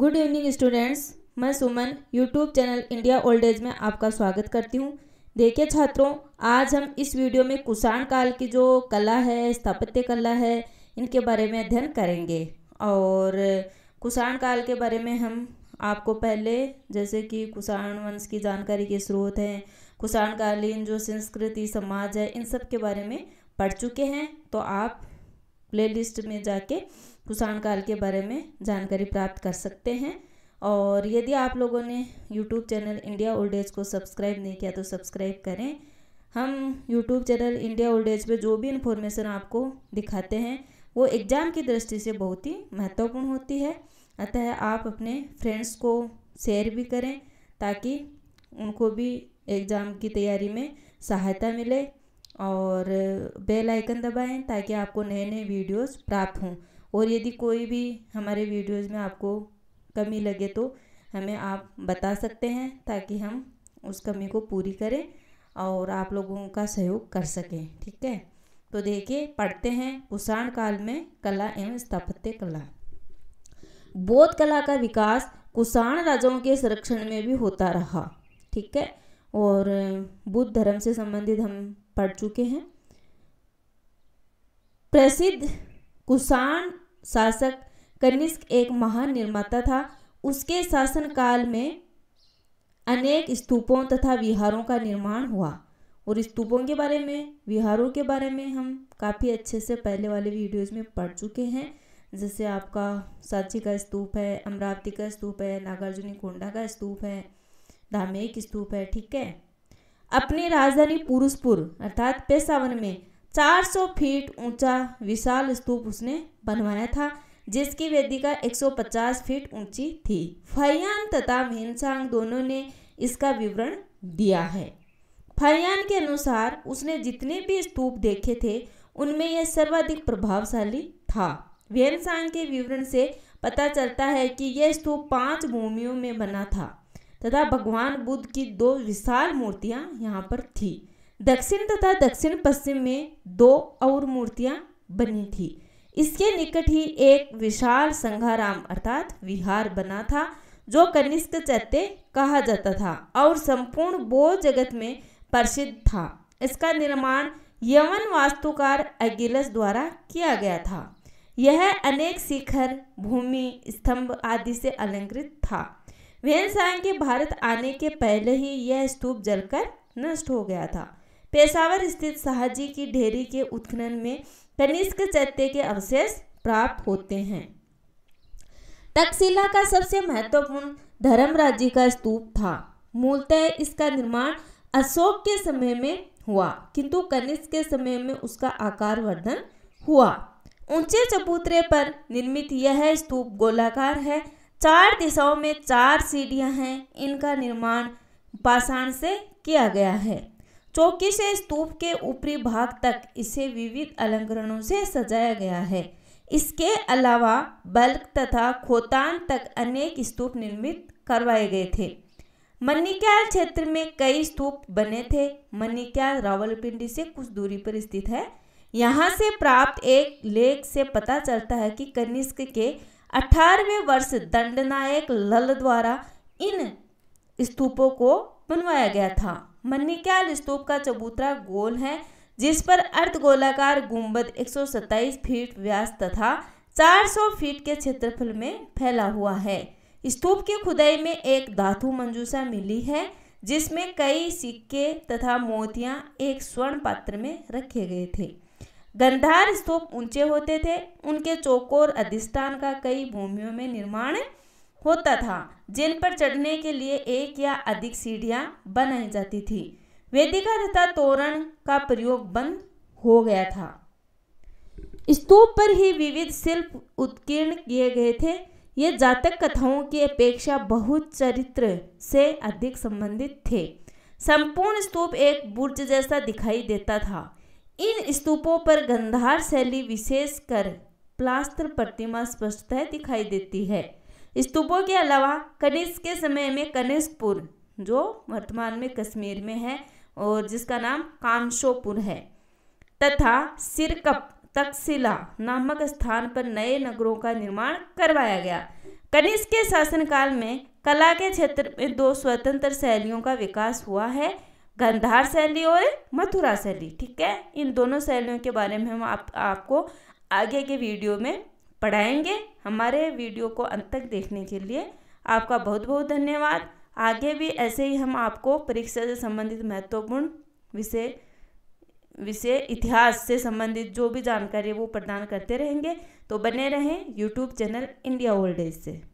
good evening students मैं Suman YouTube channel India old age में आपका स्वागत करती हूँ देखिए छात्रों आज हम इस वीडियो में कुषाण काल की जो कला है स्थापत्य कला है इनके बारे में अध्ययन करेंगे और कुषाण काल के बारे में हम आपको पहले जैसे कि कुषाण वंश की जानकारी के स्रोत हैं कुषाणकालीन जो संस्कृति समाज है इन सब के बारे में पढ़ चुके हैं तो आप प्लेलिस्ट में जाके कुषाण काल के बारे में जानकारी प्राप्त कर सकते हैं और यदि आप लोगों ने YouTube channel India old age को सब्सक्राइब नहीं किया तो सब्सक्राइब करें हम YouTube channel India old age पर जो भी इन्फॉर्मेशन आपको दिखाते हैं वो एग्ज़ाम की दृष्टि से बहुत ही महत्वपूर्ण होती है अतः आप अपने फ्रेंड्स को शेयर भी करें ताकि उनको भी एग्ज़ाम की तैयारी में सहायता मिले और बेल आइकन दबाएं ताकि आपको नए नए वीडियोस प्राप्त हों और यदि कोई भी हमारे वीडियोस में आपको कमी लगे तो हमें आप बता सकते हैं ताकि हम उस कमी को पूरी करें और आप लोगों का सहयोग कर सकें ठीक है तो देखिए पढ़ते हैं कुषाण काल में कला एवं स्थापत्य कला बौद्ध कला का विकास कुषाण राजाओं के संरक्षण में भी होता रहा ठीक है और बुद्ध धर्म से संबंधित हम पढ़ चुके हैं प्रसिद्ध कुषाण शासक कनिष्क एक महान निर्माता था उसके शासनकाल में अनेक स्तूपों तथा विहारों का निर्माण हुआ और स्तूपों के बारे में विहारों के बारे में हम काफ़ी अच्छे से पहले वाले वीडियोज़ में पढ़ चुके हैं जैसे आपका सांची का स्तूप है अमरावती का स्तूप है नागार्जुनी कोंडा का स्तूप है धामेक स्तूप है ठीक है अपनी राजधानी पुरुषपुर अर्थात पेशावर में 400 फीट ऊंचा विशाल स्तूप उसने बनवाया था जिसकी वेदिका 150 फीट ऊंची थी फैयान तथा मेनसांग दोनों ने इसका विवरण दिया है फैयान के अनुसार उसने जितने भी स्तूप देखे थे उनमें यह सर्वाधिक प्रभावशाली था वेनसांग के विवरण से पता चलता है कि यह स्तूप पांच भूमियों में बना था तथा भगवान बुद्ध की दो विशाल मूर्तियां यहाँ पर थी दक्षिण तथा दक्षिण पश्चिम में दो और मूर्तियां बनी थी इसके निकट ही एक विशाल संघाराम अर्थात विहार बना था जो कनिष्क चैत्य कहा जाता था और संपूर्ण बौद्ध जगत में प्रसिद्ध था इसका निर्माण यवन वास्तुकार अगिलस द्वारा किया गया था यह अनेक शिखर भूमि स्तंभ आदि से अलंकृत था वेनसांग के भारत आने के पहले ही यह स्तूप जलकर नष्ट हो गया था पेशावर स्थित शाहजी की ढेरी के उत्खनन में कनिष्क चैत्य के अवशेष प्राप्त होते हैं तक्षशिला का सबसे महत्वपूर्ण राज्य का स्तूप था मूलतः इसका निर्माण अशोक के समय में हुआ किंतु कनिष्क के समय में उसका आकार वर्धन हुआ ऊंचे चबूतरे पर निर्मित यह स्तूप गोलाकार है चार दिशाओं में चार सीढ़ियां हैं इनका निर्माण पाषाण से किया गया है चौकी से स्तूप के ऊपरी भाग तक इसे विविध अलंकरणों से सजाया गया है इसके अलावा बल्क तथा खोतान तक अनेक स्तूप निर्मित करवाए गए थे मनिक्याल क्षेत्र में कई स्तूप बने थे मनिक्याल रावलपिंडी से कुछ दूरी पर स्थित है यहाँ से प्राप्त एक लेख से पता चलता है कि कनिष्क के अठारहवें वर्ष दंडनायक लल द्वारा इन स्तूपों को बनवाया गया था मन्निक्याल स्तूप का चबूतरा गोल है जिस पर अर्धगोलाकार गुंबद 127 फीट व्यास तथा 400 फीट के क्षेत्रफल में फैला हुआ है स्तूप की खुदाई में एक धातु मंजूसा मिली है जिसमें कई सिक्के तथा मोतियां एक स्वर्ण पात्र में रखे गए थे गंधार स्तूप ऊंचे होते थे उनके चौकोर अधिष्ठान का कई भूमियों में निर्माण होता था जिन पर चढ़ने के लिए एक या अधिक सीढ़ियां बनाई जाती थी वेदिका तथा तोरण का प्रयोग बंद हो गया था स्तूप पर ही विविध शिल्प उत्कीर्ण किए गए थे ये जातक कथाओं की अपेक्षा बहुत चरित्र से अधिक संबंधित थे संपूर्ण स्तूप एक बुर्ज जैसा दिखाई देता था इन स्तूपों पर गंधार शैली विशेषकर प्लास्टर प्रतिमा स्पष्टतः दिखाई देती है स्तूपों के अलावा कनिष्क के समय में कनिष्कपुर जो वर्तमान में कश्मीर में है और जिसका नाम कामशोपुर है तथा सिरकप तकशिला नामक स्थान पर नए नगरों का निर्माण करवाया गया कनिष्क के शासनकाल में कला के क्षेत्र में दो स्वतंत्र शैलियों का विकास हुआ है गंधार शैली और मथुरा शैली ठीक है इन दोनों शैलियों के बारे में हम आप, आपको आगे के वीडियो में पढ़ाएंगे हमारे वीडियो को अंत तक देखने के लिए आपका बहुत बहुत धन्यवाद आगे भी ऐसे ही हम आपको परीक्षा से संबंधित महत्वपूर्ण विषय विषय इतिहास से संबंधित जो भी जानकारी वो प्रदान करते रहेंगे तो बने रहें YouTube channel India old age से